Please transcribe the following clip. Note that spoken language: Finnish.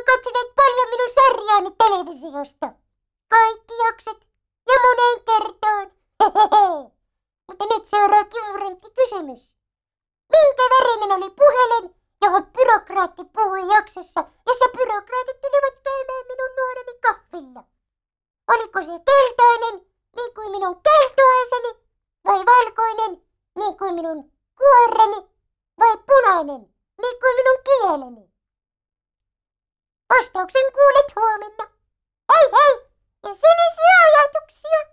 on katsonut paljon minun sarjaani televisiosta. Kaikki jaksot ja moneen kertaan. Hehehe. Mutta nyt seuraa kimurantti kysymys. Minkä värinen oli puhelin, johon byrokraatti puhui jaksossa, jossa byrokraatit tulivat käymään minun luonani kahvilla? Oliko se keltainen, niin kuin minun keltuaiseni, vai valkoinen, niin kuin minun kuoreni, vai punainen, niin kuin minun kieleni? Vastauksen kuulet huomenna. Hei hei ja sinisiä ajatuksia!